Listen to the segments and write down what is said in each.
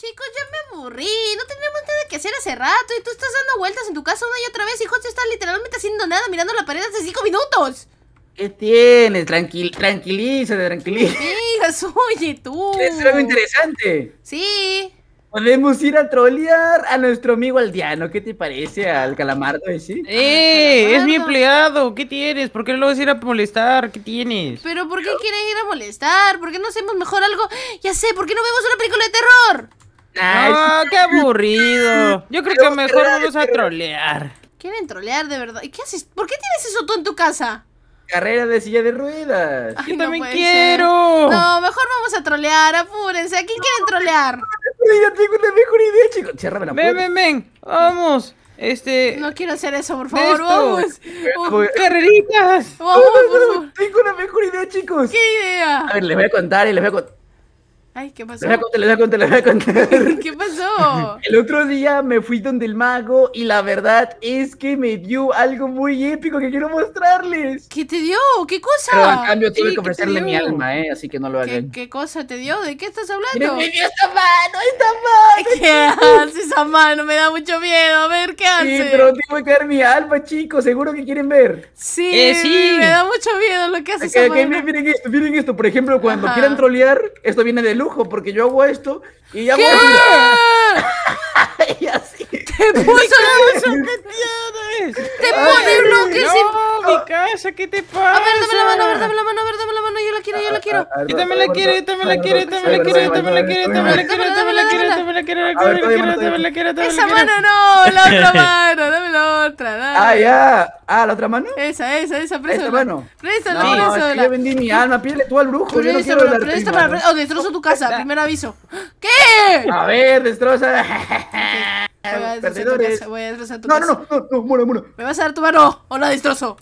Chicos, ya me aburrí. No tenemos nada que hacer hace rato. Y tú estás dando vueltas en tu casa una y otra vez. Hijo, tú estás literalmente haciendo nada, mirando la pared hace cinco minutos. ¿Qué tienes? Tranquil tranquilízate, tranquilízate. Digas, oye, tú. Es algo interesante. Sí. Podemos ir a trolear a nuestro amigo aldeano. ¿Qué te parece al calamardo ese? ¡Eh! Ah, ¡Es mi empleado! ¿Qué tienes? ¿Por qué lo vas a ir a molestar? ¿Qué tienes? ¿Pero por qué quiere ir a molestar? ¿Por qué no hacemos mejor algo? Ya sé, ¿por qué no vemos una película de terror? Ay, qué aburrido. Yo creo que mejor vamos a trolear. Quieren trolear de verdad. ¿Y qué haces? ¿Por qué tienes eso tú en tu casa? Carrera de silla de ruedas. Ay, Yo no también quiero. No, mejor vamos a trolear, apúrense. ¿A quién quieren trolear? ¡Yo tengo una mejor idea, chicos. Cierrame la puerta. Ven, ven, ven. Vamos. Este. No quiero hacer eso, por favor. Vamos. carreritas. Vamos, Tengo una mejor idea, chicos. ¿Qué idea? A ver, les voy a contar y les voy a contar. Ay, ¿qué pasó? Les voy a voy a contar, ¿Qué pasó? El otro día me fui donde el mago y la verdad es que me dio algo muy épico que quiero mostrarles. ¿Qué te dio? ¿Qué cosa? Pero a cambio tuve que ofrecerle mi alma, ¿eh? Así que no lo hagan. ¿Qué, cosa te dio? ¿De qué estás hablando? me dio esta mano, esta mano. ¿Qué hace esa mano? Me da mucho miedo. A ver, ¿qué hace? Sí, pero tengo que ver mi alma, chicos. Seguro que quieren ver. Sí, eh, sí. me da mucho miedo lo que hace esa okay, miren, esto, miren esto. Por ejemplo, cuando quieran trolear, esto viene de luz porque yo hago esto y ya así. ¡Te puso casa, ¡Te mi casa! ¿Qué te pasa? quiero, yo también la quiero, yo también la quiero, yo también la quiero, yo también la quiero, yo también la quiero, yo también la quiero, yo también la quiero, la la Esa mano no, la otra mano, dame la otra, dame. Ah, ya. Ah, la otra mano. Esa, esa, esa, presa. Esa mano. Presa, Yo vendí mi alma, pídele tú al brujo, yo no quiero la O oh, destrozo tu casa, primer aviso. ¿Qué? A ver, destroza. Perdedores. a tu No, no, no, no, ¿Me vas a dar tu mano o la destrozo?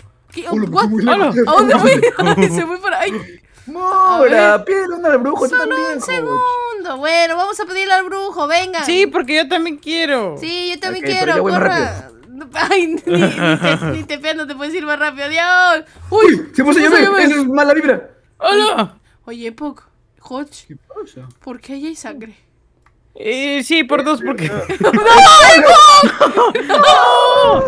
¿A dónde fui? Se fue para ahí. Mora, pídele al brujo, Solo Un segundo. Bueno, vamos a pedirle al brujo, venga. Sí, porque yo también quiero. Sí, yo también quiero, corra. Ay, ni, te, te te puedes ir más rápido. ¡Adiós! ¡Uy! se mala vibra. ¡Hola! Oye, Puck, ¿Por qué hay sangre? Eh, sí, por dos, porque. ¡No! ¡No!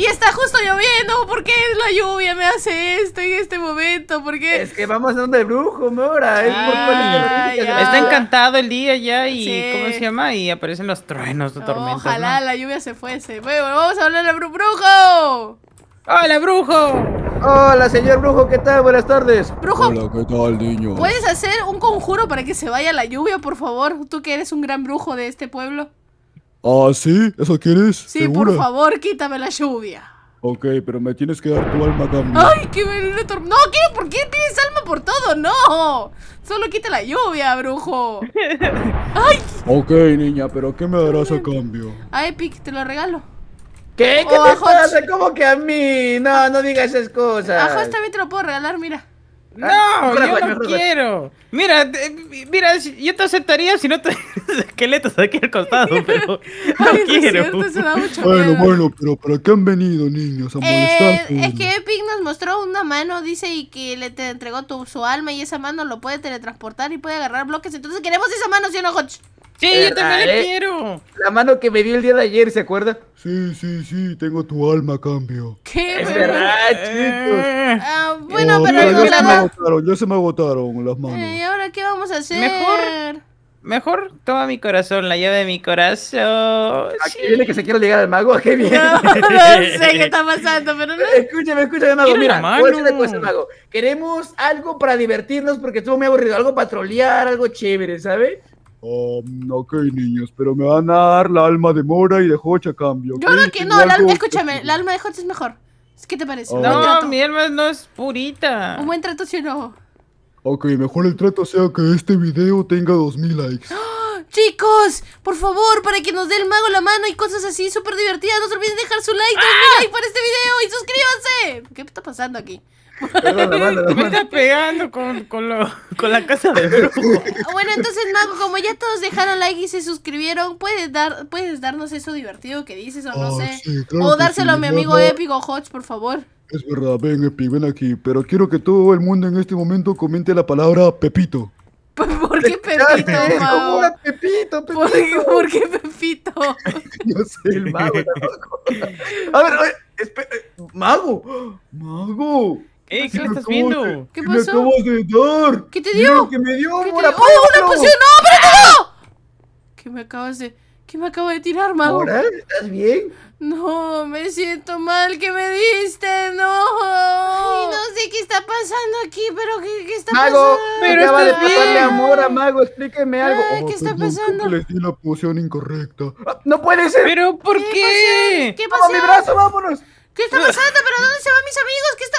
Y está justo lloviendo. ¿Por qué la lluvia me hace esto en este momento? Es que vamos a donde de brujo, Mora. Es ah, está encantado el día ya y ¿cómo se llama? Y aparecen los truenos de tormenta. Ojalá la lluvia se fuese. Bueno, vamos a hablar al brujo. ¡Hola, brujo! Hola, señor brujo, ¿qué tal? Buenas tardes. Brujo. ¿qué tal, niño? ¿Puedes hacer un conjuro para que se vaya la lluvia, por favor? Tú que eres un gran brujo de este pueblo. ¿Ah, sí? ¿Eso quieres? Sí, por favor, quítame la lluvia. Ok, pero me tienes que dar tu alma también. ¡Ay, qué tormenta! ¡No, ¿qué? ¿por qué tienes alma por todo? ¡No! Solo quita la lluvia, brujo. ¡Ay! Ok, niña, pero ¿qué me darás a cambio? A Epic, te lo regalo. ¿Qué? ¿Qué oh, te ¿Cómo que a mí? No, no digas esas cosas. A ¿está también te lo puedo regalar, mira. Ah, no, yo no quiero. Mira, eh, mira, yo te aceptaría si no te esqueletos aquí al costado, pero no quiero. bueno, bueno, pero ¿para qué han venido, niños? A eh, molestar. es que Epic nos mostró una mano, dice, y que le te entregó su alma y esa mano lo puede teletransportar y puede agarrar bloques. Entonces queremos esa mano, si no, Sí, yo también la ¿eh? quiero. La mano que me dio el día de ayer, ¿se acuerda? Sí, sí, sí, tengo tu alma a cambio. ¿Qué? Es verdad, ah, chicos. bueno, oh, pero no, ya, la... se ya se me agotaron las manos. ¿Y ahora qué vamos a hacer? Mejor, mejor toma mi corazón, la llave de mi corazón. Aquí ah, sí. viene que se quiere llegar al mago, qué bien. No, sé qué está pasando, pero no. Escúchame, escúchame, mago. mira, mano. cosa, mago. Queremos algo para divertirnos porque estuvo muy aburrido, algo para trolear, algo chévere, ¿sabes? ok, niños, pero me van a dar la alma de Mora y de Hoch a cambio. Yo creo que no, escúchame, la alma de Hoch es mejor. ¿Qué te parece? Ah. No, mi alma no es purita. Un buen trato, sí o no. Ok, mejor el trato sea que este video tenga 2000 likes. chicos, por favor, para que nos dé el mago la mano y cosas así súper divertidas, no se olviden dejar su like, ¡Ah! para este video y suscríbanse. ¿Qué está pasando aquí? Me está pegando con, con, lo, con la casa de brujo. Bueno, entonces, Mago, como ya todos dejaron like y se suscribieron, puedes, dar, puedes darnos eso divertido que dices, o no ah, sé. o dárselo a mi amigo no, Hotz por favor. Es verdad, ven, Epi, ven aquí. Pero quiero que todo el mundo en este momento comente la palabra Pepito. ¿Por qué Pepito, Mago? Pepito, ¿Por, qué, ¿Por qué Pepito? Yo sé, el mago. A ver, a ver, eh, Mago. Mago. ¡Ey, qué le estás viendo! ¿Qué pasó? Me acabas de dar. ¿Qué te dio? ¿Qué me dio, ¿Qué te... una poción! ¡No, pero no! ¿Qué me acabas de...? ¿Qué me acabo de tirar, mago? ¿Ahora? ¿Estás bien? No, me siento mal que me diste, no. Ay, no sé qué está pasando aquí, pero ¿qué, qué está mago, pasando? Mago, acaba de pasarle amor a Mago, explíqueme algo. ¿Qué oh, está pasando? No, le di la poción incorrecta. Ah, ¡No puede ser! ¿Pero por qué? ¿Qué, ¿Qué ¡A mi brazo, vámonos! ¿Qué está pasando? ¿Pero dónde se van mis amigos? ¿Qué está...?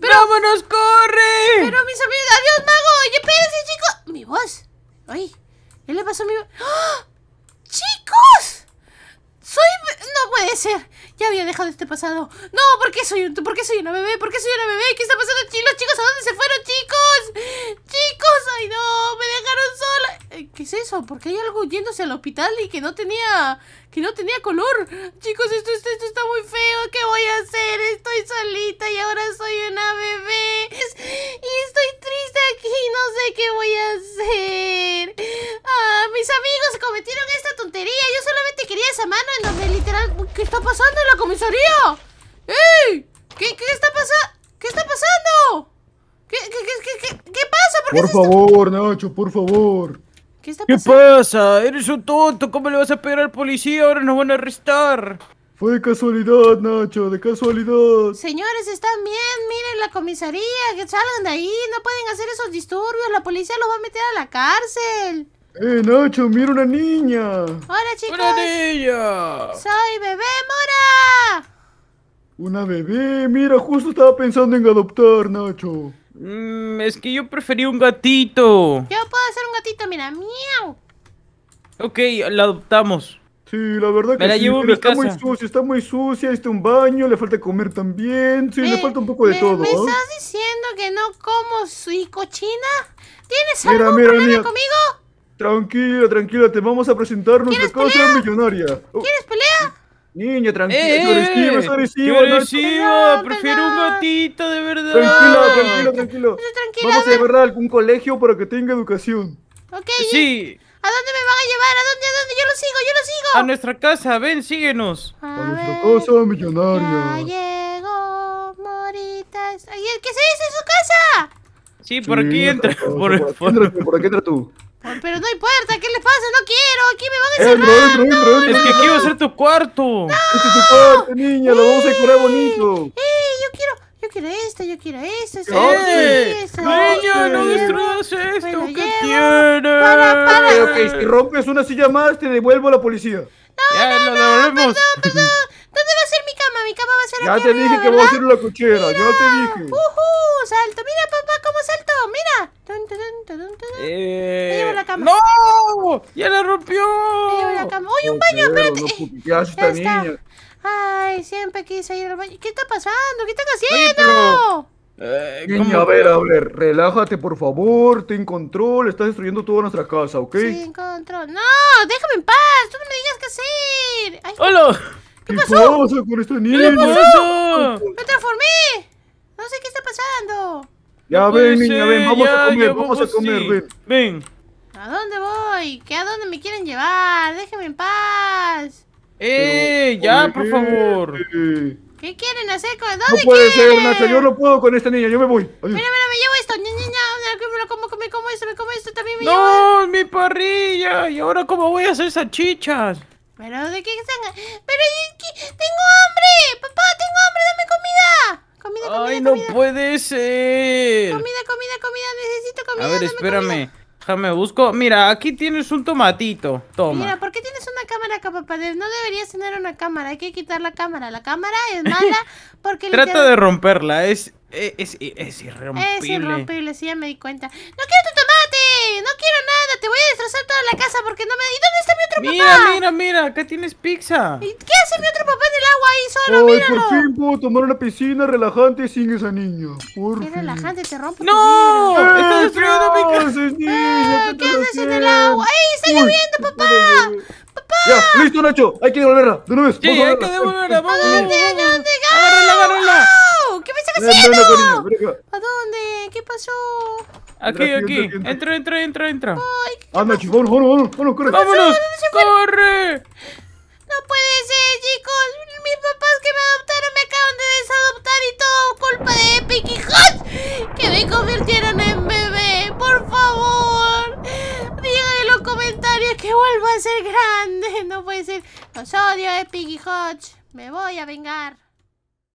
Pero, ¡Vámonos, corre! Pero mis amigos, adiós, mago. Oye, espérense, chicos. Mi voz. Ay, ¿qué le pasó a mi voz? ¡Ah! ¡Chicos! Soy. No puede ser. Ya había dejado este pasado. No, ¿por qué soy, un... ¿por qué soy una bebé? ¿Por qué soy una bebé? ¿Qué está pasando, chicos? Chicos, ¿a dónde se fueron, chicos? Chicos, ay no, me dejaron solo. Eh, ¿Qué es eso? Porque hay algo yéndose al hospital y que no tenía... Que no tenía color. Chicos, esto, está muy feo. ¿Qué voy a hacer? Estoy solita y ahora soy una bebé. Y estoy triste aquí. No sé qué voy a hacer. Ah, mis amigos cometieron esta tontería. Yo solamente quería esa mano en donde literal... ¿Qué está pasando en la comisaría? ¡Ey! ¿Qué, está pasando? ¿Qué está pasando? ¿Qué, qué, qué, pasa? ¿Por, favor, Nacho, por favor. ¿Qué pasa? Eres un tonto, ¿cómo le vas a pegar al policía? Ahora nos van a arrestar. Fue de casualidad, Nacho, de casualidad. Señores, están bien, miren la comisaría, que salgan de ahí, no pueden hacer esos disturbios, la policía los va a meter a la cárcel. Eh, Nacho, mira una niña. Hola, chicos. Una niña. Soy bebé Mora. Una bebé, mira, justo estaba pensando en adoptar, Nacho. Mm, es que yo preferí un gatito. Yo puedo hacer un gatito, mira, miau. Ok, la adoptamos. Sí, la verdad que la está muy sucia, está muy sucia, está un baño, le falta comer también, sí, le falta un poco de todo. ¿Me estás diciendo que no como su cochina? ¿Tienes algo algún mira, problema conmigo? Tranquila, tranquila, te vamos a presentar nuestra cosa millonaria. Oh. ¿Quieres pelea? Niño, tranquilo, eh, es agresivo, es agresivo. prefiero un gatito, de verdad. Tranquilo, tranquilo, tranquilo. tranquilo Vamos a llevarla a algún colegio para que tenga educación. Ok. Sí. ¿A dónde me van a llevar? ¿A dónde? ¿A dónde? Yo lo sigo, yo lo sigo. A nuestra casa, ven, síguenos. A, nuestra casa millonaria. Ya llegó Moritas. ¿Qué se dice en su casa? Sí, por aquí entra. Por, por, aquí entra tú. Pero no hay puerta, ¿qué le pasa? No quiero, aquí me ¡Entra, entra, entra! No, no, no, es que quiero hacer tu cuarto. Este es tu cuarto, niña. Lo vamos a decorar bonito. Eh, Yo quiero. Yo quiero esto, yo quiero esto, Niña, no destruyas esto, ¿qué quieres? Para, para. si rompes una silla más, te devuelvo a la policía. No, no, no, perdón, perdón. ¿Dónde va a ser mi cama? Mi cama va a ser ya aquí Ya te dije que voy a hacer la cochera, ya te dije. Uh salto. Mira, eh, ¡No! ¡Ya la rompió! ¡Uy, un baño! Espérate. está Ay, siempre quise ir al baño. ¿Qué está pasando? ¿Qué están haciendo? Eh, a ver, a relájate por favor, ten control, estás destruyendo toda nuestra casa, ¿ok? Sin control. No, déjame en paz, tú no me digas qué hacer. Ay, ¡Hola! ¿Qué, este pasó? ¿Qué con esta niña? ¿Qué pasó? ¡Me transformé! No sé qué está pasando. Ya ven, niña, ven, vamos a comer, vamos a comer, ven. ¿A dónde voy? ¿Qué a dónde me quieren llevar? Déjenme en paz. ¡Eh! ya, por favor. ¿Qué quieren hacer con ¿Dónde No puede ser, yo no puedo con esta niña, yo me voy. Mira, mira, me llevo esto, niña, niña, me lo como, me como esto, me como esto, también me ¡No, mi parrilla! ¿Y ahora cómo voy a hacer chichas Pero, ¿de qué están? Pero, yo que tengo no comida. Comida, comida, comida, necesito comida. A ver, espérame. Déjame busco. Mira, aquí tienes un tomatito. Toma. Mira, ¿por qué tienes una cámara acá, papá? No deberías tener una cámara. Hay que quitar la cámara. La cámara es mala porque... Trata de romperla. Es, es, es, irrompible. Es irrompible, sí, ya me di cuenta. No quiero tu no quiero nada, te voy a destrozar toda la casa porque no me... ¿Y dónde está mi otro papá? Mira, mira, mira, acá tienes pizza. ¿Y qué hace mi otro papá en el agua ahí solo? Míralo. por fin puedo tomar una piscina relajante sin esa niña. Por qué relajante, te rompo ¡No! Tu eh, mi casa! Niña, eh, ¿Qué, haces en el agua? ¡Ey, está lloviendo, papá! ¡Papá! Ya, listo, Nacho, hay que devolverla, de nuevo Sí, hay que devolverla, dónde? ¿A dónde? ¿Qué pasó? Aquí, aquí. Entra, entra, entra, entra. vámonos, corre. No puede ser, chicos. Mis papás que me adoptaron me acaban de desadoptar y todo culpa de Epic Hot que me convirtieron en bebé. Por favor. Díganme en los comentarios que vuelvo a ser grande. No puede ser. Los odio, Epic y Hot. Me voy a vengar.